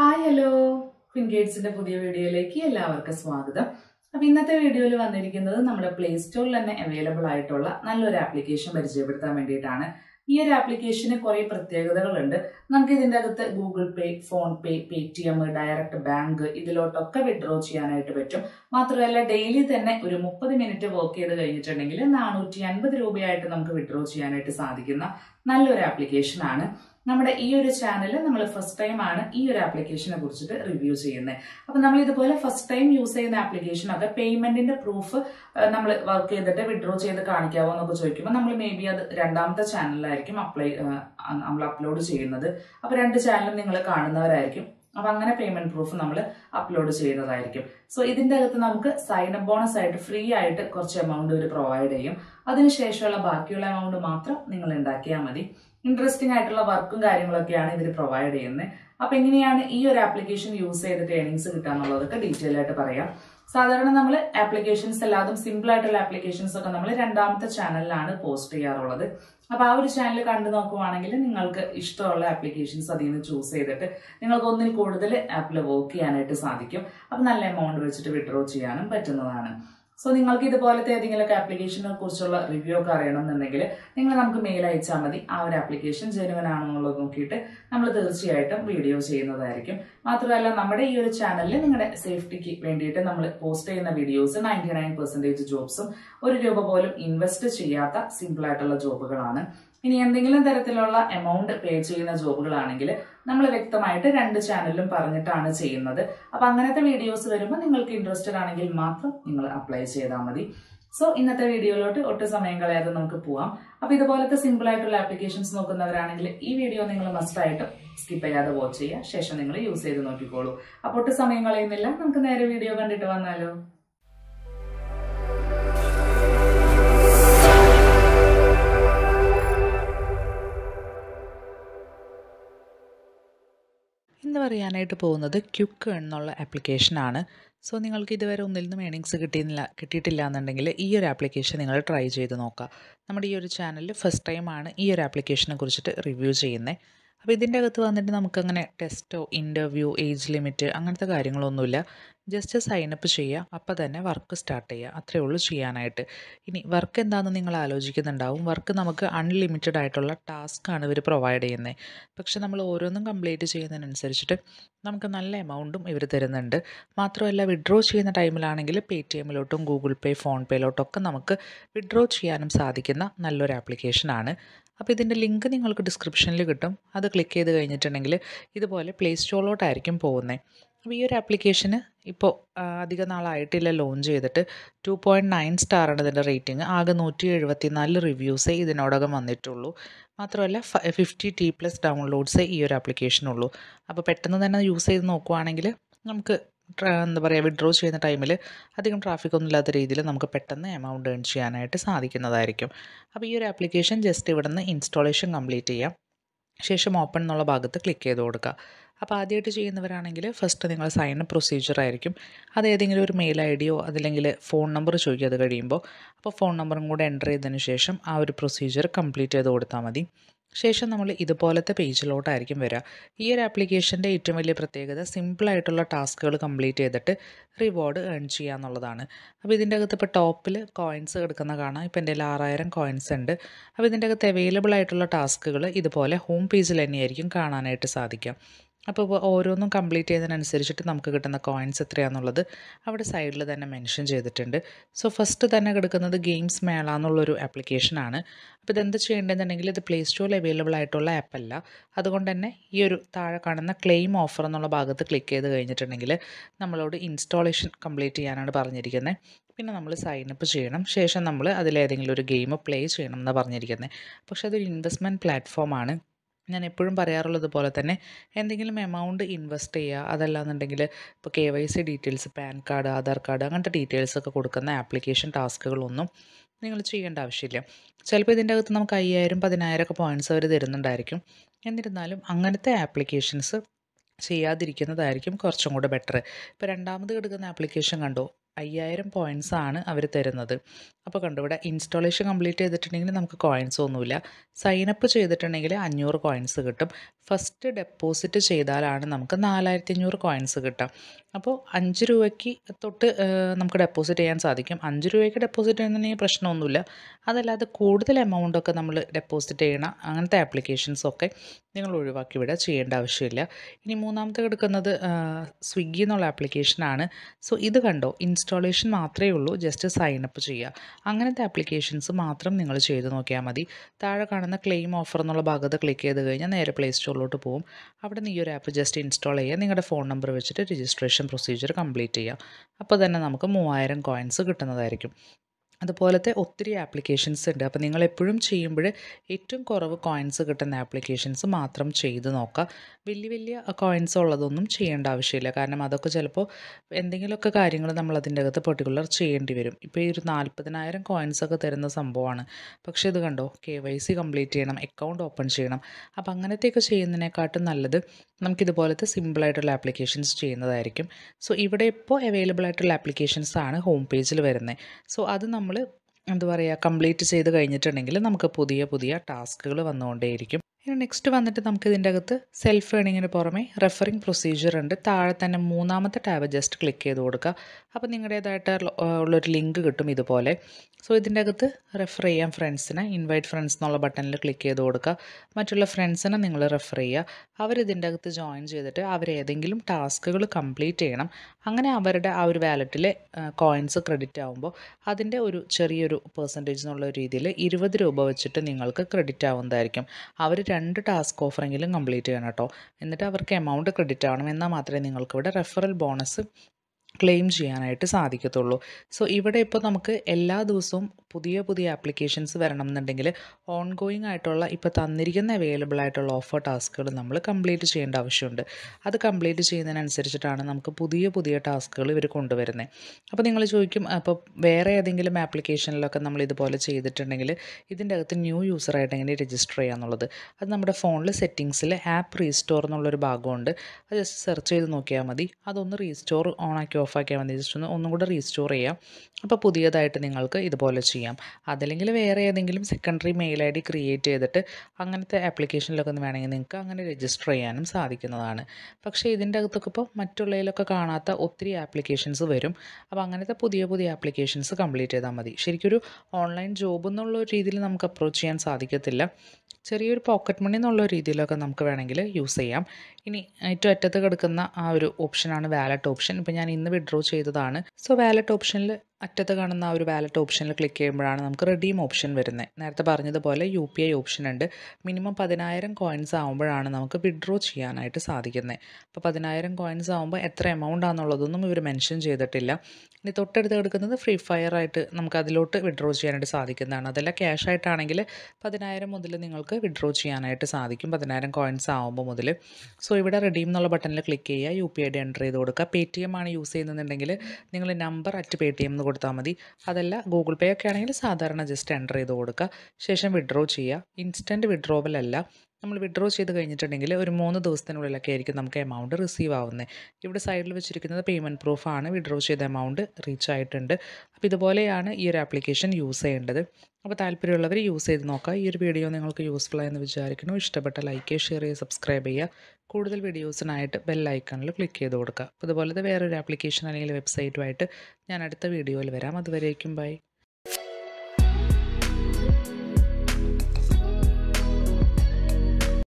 hi hello ഫിൻഗേറ്റ്സിന്റെ പുതിയ വീഡിയോയിലേക്ക് എല്ലാവർക്കും സ്വാഗതം അപ്പൊ ഇന്നത്തെ വീഡിയോയിൽ വന്നിരിക്കുന്നത് നമ്മുടെ പ്ലേ സ്റ്റോറിൽ തന്നെ അവൈലബിൾ ആയിട്ടുള്ള നല്ലൊരു ആപ്ലിക്കേഷൻ പരിചയപ്പെടുത്താൻ വേണ്ടിയിട്ടാണ് ഈ ഒരു ആപ്ലിക്കേഷന് കുറേ പ്രത്യേകതകളുണ്ട് നമുക്ക് ഇതിൻ്റെ അകത്ത് Google pay PhonePe Paytm direct bank ഇതിലോട്ടൊക്കെ വിഡ്രോ ചെയ്യാനായിട്ട് പറ്റും മാത്രമല്ല ഡെയിലി തന്നെ ഒരു മുപ്പത് മിനിറ്റ് വർക്ക് ചെയ്ത് കഴിഞ്ഞിട്ടുണ്ടെങ്കിൽ നാനൂറ്റി അൻപത് രൂപയായിട്ട് നമുക്ക് വിഡ്രോ ചെയ്യാനായിട്ട് സാധിക്കുന്ന നല്ലൊരു ആപ്ലിക്കേഷൻ ആണ് നമ്മുടെ ഈ ഒരു ചാനൽ നമ്മൾ ഫസ്റ്റ് ടൈം ആണ് ഈ ഒരു ആപ്ലിക്കേഷനെ കുറിച്ചിട്ട് റിവ്യൂ ചെയ്യുന്നത് അപ്പം നമ്മൾ ഇതുപോലെ ഫസ്റ്റ് ടൈം യൂസ് ചെയ്യുന്ന ആപ്ലിക്കേഷൻ അത് പേയ്മെന്റിന്റെ പ്രൂഫ് നമ്മൾ വർക്ക് ചെയ്തിട്ട് വിഡ്രോ ചെയ്ത് കാണിക്കാവോ എന്നൊക്കെ ചോദിക്കുമ്പോൾ നമ്മൾ മേ ബി അത് രണ്ടാമത്തെ ചാനലിലായിരിക്കും അപ്ലൈ നമ്മൾ അപ്ലോഡ് ചെയ്യുന്നത് അപ്പോൾ രണ്ട് ചാനലും നിങ്ങൾ കാണുന്നവരായിരിക്കും അപ്പൊ അങ്ങനെ പേയ്മെന്റ് പ്രൂഫ് നമ്മൾ അപ്ലോഡ് ചെയ്യുന്നതായിരിക്കും സോ ഇതിന്റെ അകത്ത് നമുക്ക് സൈൻ അപ്പ് ബോണസ് ആയിട്ട് ഫ്രീ ആയിട്ട് കുറച്ച് എമൗണ്ട് ഇവർ പ്രൊവൈഡ് ചെയ്യും അതിനുശേഷമുള്ള ബാക്കിയുള്ള എമൗണ്ട് മാത്രം നിങ്ങൾ ഉണ്ടാക്കിയാൽ മതി ഇൻട്രസ്റ്റിംഗ് ആയിട്ടുള്ള വർക്കും കാര്യങ്ങളൊക്കെയാണ് ഇവർ പ്രൊവൈഡ് ചെയ്യുന്നത് അപ്പൊ എങ്ങനെയാണ് ഈ ഒരു ആപ്ലിക്കേഷൻ യൂസ് ചെയ്തിട്ട് ഏണിങ്സ് കിട്ടാന്നുള്ളതൊക്കെ എന്നുള്ളതൊക്കെ ഡീറ്റെയിൽ ആയിട്ട് പറയാം സാധാരണ നമ്മൾ ആപ്ലിക്കേഷൻസ് എല്ലാതും സിമ്പിൾ ആയിട്ടുള്ള ആപ്ലിക്കേഷൻസ് ഒക്കെ നമ്മൾ രണ്ടാമത്തെ ചാനലിലാണ് പോസ്റ്റ് ചെയ്യാറുള്ളത് അപ്പൊ ആ ഒരു ചാനൽ കണ്ടു നോക്കുവാണെങ്കിൽ നിങ്ങൾക്ക് ഇഷ്ടമുള്ള ആപ്ലിക്കേഷൻസ് അതിൽ നിന്ന് ചൂസ് ചെയ്തിട്ട് നിങ്ങൾക്ക് ഒന്നിൽ കൂടുതൽ ആപ്പിൽ വർക്ക് ചെയ്യാനായിട്ട് സാധിക്കും അപ്പൊ നല്ല എമൗണ്ട് വെച്ചിട്ട് വിഡ്രോ ചെയ്യാനും പറ്റുന്നതാണ് സോ നിങ്ങൾക്ക് ഇതുപോലത്തെ ഏതെങ്കിലുമൊക്കെ ആപ്ലിക്കേഷനെ കുറിച്ചുള്ള റിവ്യൂ ഒക്കെ അറിയണമെന്നുണ്ടെങ്കിൽ നിങ്ങൾ നമുക്ക് മെയിൽ അയച്ചാൽ മതി ആ ഒരു ആപ്ലിക്കേഷൻ ജനുവൻ ആണോ നോക്കിയിട്ട് നമ്മൾ തീർച്ചയായിട്ടും വീഡിയോ ചെയ്യുന്നതായിരിക്കും മാത്രമല്ല നമ്മുടെ ഈ ഒരു ചാനലിൽ നിങ്ങളുടെ സേഫ്റ്റിക്ക് വേണ്ടിയിട്ട് നമ്മൾ പോസ്റ്റ് ചെയ്യുന്ന വീഡിയോസ് നയൻറ്റി നയൻ പെർസെൻറ്റേജ് ജോബ്സും ഒരു രൂപ പോലും ഇൻവെസ്റ്റ് ചെയ്യാത്ത സിമ്പിൾ ആയിട്ടുള്ള ജോബുകളാണ് ഇനി എന്തെങ്കിലും തരത്തിലുള്ള എമൗണ്ട് പേ ചെയ്യുന്ന ജോബുകളാണെങ്കിൽ നമ്മൾ വ്യക്തമായിട്ട് രണ്ട് ചാനലിലും പറഞ്ഞിട്ടാണ് ചെയ്യുന്നത് അപ്പൊ അങ്ങനത്തെ വീഡിയോസ് വരുമ്പോൾ നിങ്ങൾക്ക് ഇൻട്രസ്റ്റഡ് ആണെങ്കിൽ മാത്രം നിങ്ങൾ അപ്ലൈ ചെയ്താൽ മതി സോ ഇന്നത്തെ വീഡിയോയിലോട്ട് ഒട്ടും സമയം കളയാതെ നമുക്ക് പോവാം അപ്പൊ ഇതുപോലത്തെ സിമ്പിൾ ആയിട്ടുള്ള ആപ്ലിക്കേഷൻസ് നോക്കുന്നവരാണെങ്കിൽ ഈ വീഡിയോ നിങ്ങൾ ആയിട്ട് സ്കിപ്പ് ചെയ്യാതെ വാച്ച് ചെയ്യുക ശേഷം നിങ്ങൾ യൂസ് ചെയ്ത് നോക്കിക്കോളൂ അപ്പോൾ ഒട്ടും സമയം കളയുന്നില്ല നമുക്ക് നേരെ വീഡിയോ കണ്ടിട്ട് വന്നാലോ ഇന്ന് പറയാനായിട്ട് പോകുന്നത് ക്യുക്ക് എന്നുള്ള ആപ്ലിക്കേഷനാണ് സോ നിങ്ങൾക്ക് ഇതുവരെ ഒന്നിൽ നിന്നും ഏണിങ്സ് കിട്ടിയില്ല കിട്ടിയിട്ടില്ല എന്നുണ്ടെങ്കിൽ ഈ ഒരു ആപ്ലിക്കേഷൻ നിങ്ങൾ ട്രൈ ചെയ്ത് നോക്കുക നമ്മുടെ ഈ ഒരു ചാനലിൽ ഫസ്റ്റ് ടൈമാണ് ഈ ഒരു ആപ്ലിക്കേഷനെ കുറിച്ചിട്ട് റിവ്യൂ ചെയ്യുന്നത് അപ്പോൾ ഇതിൻ്റെ അകത്ത് വന്നിട്ട് നമുക്കങ്ങനെ ടെസ്റ്റോ ഇൻ്റർവ്യൂ ഏജ് ലിമിറ്റ് അങ്ങനത്തെ കാര്യങ്ങളൊന്നുമില്ല ജസ്റ്റ് സൈനപ്പ് ചെയ്യുക അപ്പോൾ തന്നെ വർക്ക് സ്റ്റാർട്ട് ചെയ്യുക അത്രയേ ഉള്ളൂ ചെയ്യാനായിട്ട് ഇനി വർക്ക് എന്താണെന്ന് നിങ്ങൾ ആലോചിക്കുന്നുണ്ടാവും വർക്ക് നമുക്ക് അൺലിമിറ്റഡ് ആയിട്ടുള്ള ടാസ്ക്കാണ് ഇവർ പ്രൊവൈഡ് ചെയ്യുന്നത് പക്ഷെ നമ്മൾ ഓരോന്നും കംപ്ലീറ്റ് ചെയ്യുന്നതിനനുസരിച്ചിട്ട് നമുക്ക് നല്ല എമൗണ്ടും ഇവർ തരുന്നുണ്ട് മാത്രമല്ല വിഡ്രോ ചെയ്യുന്ന ടൈമിലാണെങ്കിൽ പേ ടി എമ്മിലോട്ടും ഗൂഗിൾ പേ ഫോൺ പേയിലോട്ടും ഒക്കെ നമുക്ക് വിഡ്രോ ചെയ്യാനും സാധിക്കുന്ന നല്ലൊരു ആപ്ലിക്കേഷനാണ് അപ്പോൾ ഇതിൻ്റെ ലിങ്ക് നിങ്ങൾക്ക് ഡിസ്ക്രിപ്ഷനിൽ കിട്ടും അത് ക്ലിക്ക് ചെയ്ത് കഴിഞ്ഞിട്ടുണ്ടെങ്കിൽ ഇതുപോലെ പ്ലേ സ്റ്റോറിലോട്ടായിരിക്കും പോകുന്നത് അപ്പോൾ ഈ ഒരു ആപ്ലിക്കേഷന് ഇപ്പോൾ അധിക നാളായിട്ടില്ല ലോഞ്ച് ചെയ്തിട്ട് ടു പോയിൻറ്റ് നയൻ സ്റ്റാറാണ് ഇതിൻ്റെ റേറ്റിംഗ് ആകെ നൂറ്റി എഴുപത്തി നാല് റിവ്യൂസേ ഇതിനോടകം വന്നിട്ടുള്ളൂ മാത്രമല്ല ഫിഫ്റ്റി ടി പ്ലസ് ഡൗൺലോഡ്സേ ഈ ഒരു ആപ്ലിക്കേഷനുള്ളൂ അപ്പോൾ പെട്ടെന്ന് തന്നെ യൂസ് ചെയ്ത് നോക്കുവാണെങ്കിൽ നമുക്ക് എന്താ പറയുക വിഡ്രോ ചെയ്യുന്ന ടൈമിൽ അധികം ട്രാഫിക് ഒന്നും ഇല്ലാത്ത രീതിയിൽ നമുക്ക് പെട്ടെന്ന് എമൗണ്ട് ഏൺ ചെയ്യാനായിട്ട് സാധിക്കുന്നതായിരിക്കും അപ്പോൾ ഈ ഒരു ആപ്ലിക്കേഷൻ ജസ്റ്റ് ഇവിടുന്ന് ഇൻസ്റ്റാളേഷൻ കംപ്ലീറ്റ് ചെയ്യാം ശേഷം ഓപ്പൺ എന്നുള്ള ഭാഗത്ത് ക്ലിക്ക് ചെയ്ത് കൊടുക്കുക അപ്പോൾ ആദ്യമായിട്ട് ചെയ്യുന്നവരാണെങ്കിൽ ഫസ്റ്റ് നിങ്ങൾ സൈൻ പ്രൊസീജിയർ ആയിരിക്കും അത് ഏതെങ്കിലും ഒരു മെയിൽ ഐ ഡിയോ അതല്ലെങ്കിൽ ഫോൺ നമ്പർ ചോദിക്കുക അത് കഴിയുമ്പോൾ അപ്പോൾ ഫോൺ നമ്പറും കൂടെ എൻ്റർ ചെയ്തതിന് ശേഷം ആ ഒരു പ്രൊസീജിയർ കംപ്ലീറ്റ് ചെയ്ത് കൊടുത്താൽ മതി ശേഷം നമ്മൾ ഇതുപോലത്തെ പേജിലോട്ടായിരിക്കും വരിക ഈ ഒരു ആപ്ലിക്കേഷൻ്റെ ഏറ്റവും വലിയ പ്രത്യേകത സിമ്പിളായിട്ടുള്ള ടാസ്കുകൾ കംപ്ലീറ്റ് ചെയ്തിട്ട് റിവാർഡ് ഏൺ ചെയ്യുക എന്നുള്ളതാണ് അപ്പോൾ ഇതിൻ്റെ അകത്ത് ഇപ്പോൾ ടോപ്പിൽ കോയിൻസ് കിടക്കുന്ന കാണാം ഇപ്പോൾ എൻ്റെ ആറായിരം കോയിൻസ് ഉണ്ട് അപ്പോൾ ഇതിൻ്റെ അകത്ത് അവൈലബിൾ ആയിട്ടുള്ള ടാസ്കുകൾ ഇതുപോലെ ഹോം പേജിൽ തന്നെയായിരിക്കും കാണാനായിട്ട് സാധിക്കാം അപ്പോൾ ഓരോന്നും കംപ്ലീറ്റ് ചെയ്യുന്നതിനനുസരിച്ചിട്ട് നമുക്ക് കിട്ടുന്ന കോയിൻസ് എത്രയാണെന്നുള്ളത് അവിടെ സൈഡിൽ തന്നെ മെൻഷൻ ചെയ്തിട്ടുണ്ട് സോ ഫസ്റ്റ് തന്നെ കിടക്കുന്നത് ഗെയിംസ് മേള എന്നുള്ളൊരു ആപ്ലിക്കേഷനാണ് അപ്പോൾ ഇതെന്ത് ചെയ്യേണ്ടതെന്നുണ്ടെങ്കിൽ ഇത് പ്ലേ സ്റ്റോറിൽ അവൈലബിൾ ആയിട്ടുള്ള ആപ്പല്ല അതുകൊണ്ട് തന്നെ ഈ ഒരു താഴെ കാണുന്ന ക്ലെയിം ഓഫർ എന്നുള്ള ഭാഗത്ത് ക്ലിക്ക് ചെയ്ത് കഴിഞ്ഞിട്ടുണ്ടെങ്കിൽ നമ്മളോട് ഇൻസ്റ്റാളേഷൻ കംപ്ലീറ്റ് ചെയ്യാനാണ് പറഞ്ഞിരിക്കുന്നത് പിന്നെ നമ്മൾ സൈൻ അപ്പ് ചെയ്യണം ശേഷം നമ്മൾ അതിലേതെങ്കിലും ഒരു ഗെയിം പ്ലേ ചെയ്യണം എന്നാണ് പറഞ്ഞിരിക്കുന്നത് പക്ഷേ അതൊരു ഇൻവെസ്റ്റ്മെൻറ്റ് പ്ലാറ്റ്ഫോമാണ് ഞാൻ എപ്പോഴും പറയാറുള്ളത് പോലെ തന്നെ എന്തെങ്കിലും എമൗണ്ട് ഇൻവെസ്റ്റ് ചെയ്യുക അതല്ലാന്നുണ്ടെങ്കിൽ ഇപ്പോൾ K Y C details PAN card Aadhaar card അങ്ങനത്തെ ഡീറ്റെയിൽസൊക്കെ കൊടുക്കുന്ന ആപ്ലിക്കേഷൻ ടാസ്കുകളൊന്നും നിങ്ങൾ ചെയ്യേണ്ട ആവശ്യമില്ല ചിലപ്പോൾ ഇതിൻ്റെ അകത്ത് നമുക്ക് അയ്യായിരം ഒക്കെ പോയിൻറ്റ്സ് അവർ തരുന്നുണ്ടായിരിക്കും എന്നിരുന്നാലും അങ്ങനത്തെ ആപ്ലിക്കേഷൻസ് ചെയ്യാതിരിക്കുന്നതായിരിക്കും കുറച്ചും കൂടെ ബെറ്റർ ഇപ്പോൾ രണ്ടാമത് എടുക്കുന്ന ആപ്ലിക്കേഷൻ കണ്ടോ അയ്യായിരം പോയിൻറ്റ്സ് ആണ് അവർ തരുന്നത് അപ്പോൾ കണ്ടു ഇവിടെ ഇൻസ്റ്റാളേഷൻ കംപ്ലീറ്റ് ചെയ്തിട്ടുണ്ടെങ്കിൽ നമുക്ക് കോയിൻസ് ഒന്നുമില്ല സൈൻ അപ്പ് ചെയ്തിട്ടുണ്ടെങ്കിൽ അഞ്ഞൂറ് കോയിൻസ് കിട്ടും ഫസ്റ്റ് ഡെപ്പോസിറ്റ് ചെയ്താലാണ് നമുക്ക് നാലായിരത്തി അഞ്ഞൂറ് കോയിൻസ് കിട്ടാം അപ്പോൾ അഞ്ച് രൂപയ്ക്ക് തൊട്ട് നമുക്ക് ഡെപ്പോസിറ്റ് ചെയ്യാൻ സാധിക്കും അഞ്ച് രൂപയ്ക്ക് ഡെപ്പോസിറ്റ് ചെയ്യുന്നുണ്ടെങ്കിൽ പ്രശ്നമൊന്നുമില്ല അതല്ലാതെ കൂടുതൽ എമൗണ്ടൊക്കെ നമ്മൾ ഡെപ്പോസിറ്റ് ചെയ്യണ അങ്ങനത്തെ ആപ്ലിക്കേഷൻസൊക്കെ നിങ്ങൾ ഒഴിവാക്കി വിടുക ചെയ്യേണ്ട ആവശ്യമില്ല ഇനി മൂന്നാമത്തെ കിടക്കുന്നത് സ്വിഗ്ഗി എന്നുള്ള ആപ്ലിക്കേഷനാണ് സോ ഇത് കണ്ടോ ഇൻസ്റ്റ ഇൻസ്റ്റാളേഷൻ മാത്രമേ ഉള്ളൂ ജസ്റ്റ് സൈൻ അപ്പ് ചെയ്യുക അങ്ങനത്തെ ആപ്ലിക്കേഷൻസ് മാത്രം നിങ്ങൾ ചെയ്ത് നോക്കിയാൽ മതി താഴെ കാണുന്ന ക്ലെയിം ഓഫർ എന്നുള്ള ഭാഗത്ത് ക്ലിക്ക് ചെയ്ത് കഴിഞ്ഞാൽ നേരെ പ്ലേ സ്റ്റോറിലോട്ട് പോകും അവിടെ നിന്ന് ഈ ഒരു ആപ്പ് ജസ്റ്റ് ഇൻസ്റ്റാൾ ചെയ്യുക നിങ്ങളുടെ ഫോൺ നമ്പർ വെച്ചിട്ട് രജിസ്ട്രേഷൻ പ്രൊസീജിയർ കംപ്ലീറ്റ് ചെയ്യുക അപ്പോൾ തന്നെ നമുക്ക് മൂവായിരം കോയിൻസ് കിട്ടുന്നതായിരിക്കും അതുപോലത്തെ ഒത്തിരി ആപ്ലിക്കേഷൻസ് ഉണ്ട് അപ്പോൾ നിങ്ങൾ എപ്പോഴും ചെയ്യുമ്പോൾ ഏറ്റവും കുറവ് കോയിൻസ് കിട്ടുന്ന ആപ്ലിക്കേഷൻസ് മാത്രം ചെയ്ത് നോക്കുക വലിയ വലിയ കോയിൻസ് ഉള്ളതൊന്നും ചെയ്യേണ്ട ആവശ്യമില്ല കാരണം അതൊക്കെ ചിലപ്പോൾ എന്തെങ്കിലുമൊക്കെ കാര്യങ്ങൾ നമ്മൾ അതിൻ്റെ അകത്ത് പെർട്ടിക്കുലർ ചെയ്യേണ്ടി വരും ഇപ്പോൾ ഈ ഒരു നാൽപ്പതിനായിരം ഒക്കെ തരുന്ന സംഭവമാണ് പക്ഷേ ഇത് കണ്ടോ കെ വൈ സി കംപ്ലീറ്റ് ചെയ്യണം അക്കൗണ്ട് ഓപ്പൺ ചെയ്യണം അപ്പോൾ അങ്ങനത്തെയൊക്കെ ചെയ്യുന്നതിനെക്കാട്ടും നല്ലത് നമുക്കിതുപോലത്തെ സിമ്പിളായിട്ടുള്ള ആപ്ലിക്കേഷൻസ് ചെയ്യുന്നതായിരിക്കും സോ ഇവിടെ ഇപ്പോൾ അവൈലബിൾ ആയിട്ടുള്ള ആപ്ലിക്കേഷൻസ് ആണ് ഹോം പേജിൽ വരുന്നത് സോ അത് നമ്മൾ നമ്മൾ എന്താ പറയുക കംപ്ലീറ്റ് ചെയ്ത് കഴിഞ്ഞിട്ടുണ്ടെങ്കിൽ നമുക്ക് പുതിയ പുതിയ ടാസ്കുകൾ വന്നുകൊണ്ടേയിരിക്കും ഇനി നെക്സ്റ്റ് വന്നിട്ട് നമുക്ക് ഇതിൻ്റെ അകത്ത് സെൽഫ് ഏണിങ്ങിന് പുറമെ റെഫറിങ് പ്രൊസീജിയർ ഉണ്ട് താഴെ തന്നെ മൂന്നാമത്തെ ടാബ് ജസ്റ്റ് ക്ലിക്ക് ചെയ്ത് കൊടുക്കുക അപ്പോൾ നിങ്ങളുടേതായിട്ട് ഉള്ളൊരു ലിങ്ക് കിട്ടും ഇതുപോലെ സോ ഇതിൻ്റെ അകത്ത് റെഫർ ചെയ്യാം ഫ്രണ്ട്സിനെ ഇൻവൈറ്റ് ഫ്രണ്ട്സ് എന്നുള്ള ബട്ടണിൽ ക്ലിക്ക് ചെയ്ത് കൊടുക്കുക മറ്റുള്ള ഫ്രണ്ട്സിനെ നിങ്ങൾ റെഫർ ചെയ്യുക അവരിതിൻ്റെ അകത്ത് ജോയിൻ ചെയ്തിട്ട് അവരേതെങ്കിലും ടാസ്കുകൾ കംപ്ലീറ്റ് ചെയ്യണം അങ്ങനെ അവരുടെ ആ ഒരു വാലറ്റിൽ കോയിൻസ് ക്രെഡിറ്റ് ആകുമ്പോൾ അതിൻ്റെ ഒരു ചെറിയൊരു പെർസെൻറ്റേജ് എന്നുള്ള രീതിയിൽ ഇരുപത് രൂപ വെച്ചിട്ട് നിങ്ങൾക്ക് ക്രെഡിറ്റ് ആവുന്നതായിരിക്കും അവർ രണ്ട് ടാസ്ക് ഓഫറെങ്കിലും കംപ്ലീറ്റ് ചെയ്യണം കേട്ടോ എന്നിട്ട് അവർക്ക് എമൗണ്ട് ക്രെഡിറ്റ് ആവണം എന്നാൽ മാത്രമേ നിങ്ങൾക്ക് ഇവിടെ റെഫറൽ ബോണസ് ക്ലെയിം ചെയ്യാനായിട്ട് സാധിക്കത്തുള്ളൂ സോ ഇവിടെ ഇപ്പോൾ നമുക്ക് എല്ലാ ദിവസവും പുതിയ പുതിയ ആപ്ലിക്കേഷൻസ് വരണം എന്നുണ്ടെങ്കിൽ ഓൺ ഗോയിങ് ആയിട്ടുള്ള ഇപ്പോൾ തന്നിരിക്കുന്ന അവൈലബിൾ ആയിട്ടുള്ള ഓഫർ ടാസ്കുകൾ നമ്മൾ കംപ്ലീറ്റ് ചെയ്യേണ്ട ആവശ്യമുണ്ട് അത് കംപ്ലീറ്റ് ചെയ്യുന്നതിനനുസരിച്ചിട്ടാണ് നമുക്ക് പുതിയ പുതിയ ടാസ്കുകൾ ഇവർ കൊണ്ടുവരുന്നത് അപ്പോൾ നിങ്ങൾ ചോദിക്കും അപ്പോൾ വേറെ ഏതെങ്കിലും ആപ്ലിക്കേഷനിലൊക്കെ നമ്മൾ ഇതുപോലെ ചെയ്തിട്ടുണ്ടെങ്കിൽ ഇതിൻ്റെ അകത്ത് ന്യൂ യൂസറായിട്ട് എങ്ങനെ രജിസ്റ്റർ എന്നുള്ളത് അത് നമ്മുടെ ഫോണിൽ സെറ്റിങ്സിൽ ആപ്പ് റീസ്റ്റോർ എന്നുള്ളൊരു ഭാഗമുണ്ട് അത് ജസ്റ്റ് സെർച്ച് ചെയ്ത് നോക്കിയാൽ മതി അതൊന്ന് റീസ്റ്റോർ ഓൺ ആക്കി ഓഫ് ആക്കിയാൽ മതി ജസ്റ്റ് ഒന്ന് ഒന്നും കൂടെ റീസ്റ്റോർ ചെയ്യാം അപ്പോൾ പുതിയതായിട്ട് നിങ്ങൾക്ക് ഇതുപോലെ ചെയ്യാം അതല്ലെങ്കിൽ വേറെ ഏതെങ്കിലും secondary mail I D create ചെയ്തിട്ട് അങ്ങനത്തെ ആപ്ലിക്കേഷനിലൊക്കെ ഒന്ന് വേണമെങ്കിൽ നിങ്ങൾക്ക് അങ്ങനെ രജിസ്റ്റർ ചെയ്യാനും സാധിക്കുന്നതാണ് പക്ഷേ ഇതിൻ്റെ അകത്തൊക്കെ ഇപ്പോൾ മറ്റുള്ളതിലൊക്കെ കാണാത്ത ഒത്തിരി ആപ്ലിക്കേഷൻസ് വരും അപ്പോൾ അങ്ങനത്തെ പുതിയ പുതിയ ആപ്ലിക്കേഷൻസ് കംപ്ലീറ്റ് ചെയ്താൽ മതി ശരിക്കും ഒരു ഓൺലൈൻ ജോബ് എന്നുള്ള ഒരു രീതിയിൽ നമുക്ക് അപ്രോച്ച് ചെയ്യാൻ സാധിക്കത്തില്ല ചെറിയൊരു പോക്കറ്റ് മണി എന്നുള്ള രീതിയിലൊക്കെ നമുക്ക് വേണമെങ്കിൽ യൂസ് ചെയ്യാം ഇനി ഏറ്റവും അറ്റത്ത് കിടക്കുന്ന ആ ഒരു ഓപ്ഷനാണ് വാലറ്റ് ഓപ്ഷൻ ഇപ്പം ഞാൻ ഇന്ന് വിഡ്രോ ചെയ്തതാണ് സോ വാലറ്റ് ഓപ്ഷനിൽ അറ്റത്ത് കാണുന്ന ആ ഒരു വാലറ്റ് ഓപ്ഷനിൽ ക്ലിക്ക് ചെയ്യുമ്പോഴാണ് നമുക്ക് റെഡീം ഓപ്ഷൻ വരുന്നത് നേരത്തെ പറഞ്ഞതുപോലെ യു പി ഐ ഓപ്ഷൻ ഉണ്ട് മിനിമം പതിനായിരം കോയിൻസ് ആകുമ്പോഴാണ് നമുക്ക് വിഡ്രോ ചെയ്യാനായിട്ട് സാധിക്കുന്നത് അപ്പോൾ പതിനായിരം കോയിൻസ് ആകുമ്പോൾ എത്ര എമൗണ്ട് ആണെന്നുള്ളതൊന്നും ഇവർ മെൻഷൻ ചെയ്തിട്ടില്ല ഇനി തൊട്ടടുത്ത് എടുക്കുന്നത് ഫ്രീ ഫയർ ആയിട്ട് നമുക്ക് അതിലോട്ട് വിഡ്രോ ചെയ്യാനായിട്ട് സാധിക്കുന്നതാണ് അതല്ല ക്യാഷ് ആയിട്ടാണെങ്കിൽ പതിനായിരം മുതൽ നിങ്ങൾക്ക് വിഡ്രോ ചെയ്യാനായിട്ട് സാധിക്കും പതിനായിരം കോയിൻസ് ആകുമ്പോൾ മുതൽ സോ ഇവിടെ റെഡീം എന്നുള്ള ബട്ടണിൽ ക്ലിക്ക് ചെയ്യുക U P I D enter ചെയ്ത് കൊടുക്കുക പേ ടി എം ആണ് യൂസ് ചെയ്യുന്നുണ്ടെങ്കിൽ നിങ്ങൾ number at Paytm എന്ന് കൊടുത്താൽ മതി അതല്ല ഗൂഗിൾ പേ ഒക്കെ ആണെങ്കിൽ സാധാരണ ജസ്റ്റ് എൻ്റർ ചെയ്ത് കൊടുക്കുക ശേഷം വിഡ്രോ ചെയ്യുക ഇൻസ്റ്റൻറ്റ് വിഡ്രോവലല്ല നമ്മൾ വിഡ്രോ ചെയ്ത് കഴിഞ്ഞിട്ടുണ്ടെങ്കിൽ ഒരു മൂന്ന് ദിവസത്തിനുള്ളിലൊക്കെ ആയിരിക്കും നമുക്ക് എമൗണ്ട് റിസീവ് ആവുന്നത് ഇവിടെ സൈഡിൽ വെച്ചിരിക്കുന്നത് പേയ്മെൻറ്റ് പ്രൂഫാണ് വിഡ്രോ ചെയ്ത എമൗണ്ട് റീച്ച് ആയിട്ടുണ്ട് അപ്പോൾ ഇതുപോലെയാണ് ഈ ഒരു ആപ്ലിക്കേഷൻ യൂസ് ചെയ്യേണ്ടത് അപ്പോൾ താല്പര്യമുള്ളവർ യൂസ് ചെയ്ത് നോക്കുക ഈ ഒരു വീഡിയോ നിങ്ങൾക്ക് യൂസ്ഫുൾ ആയെന്ന് വിചാരിക്കുന്നു ഇഷ്ടപ്പെട്ട ലൈക്ക് ഷെയർ ചെയ്യുക സബ്സ്ക്രൈബ് ചെയ്യുക കൂടുതൽ വീഡിയോസിനായിട്ട് ബെല്ലൈക്കണിൽ ക്ലിക്ക് ചെയ്ത് കൊടുക്കുക അപ്പോൾ ഇതുപോലത്തെ വേറൊരു ആപ്ലിക്കേഷൻ അല്ലെങ്കിൽ വെബ്സൈറ്റുമായിട്ട് ഞാൻ അടുത്ത വീഡിയോയിൽ വരാം അതുവരേക്കും ബൈ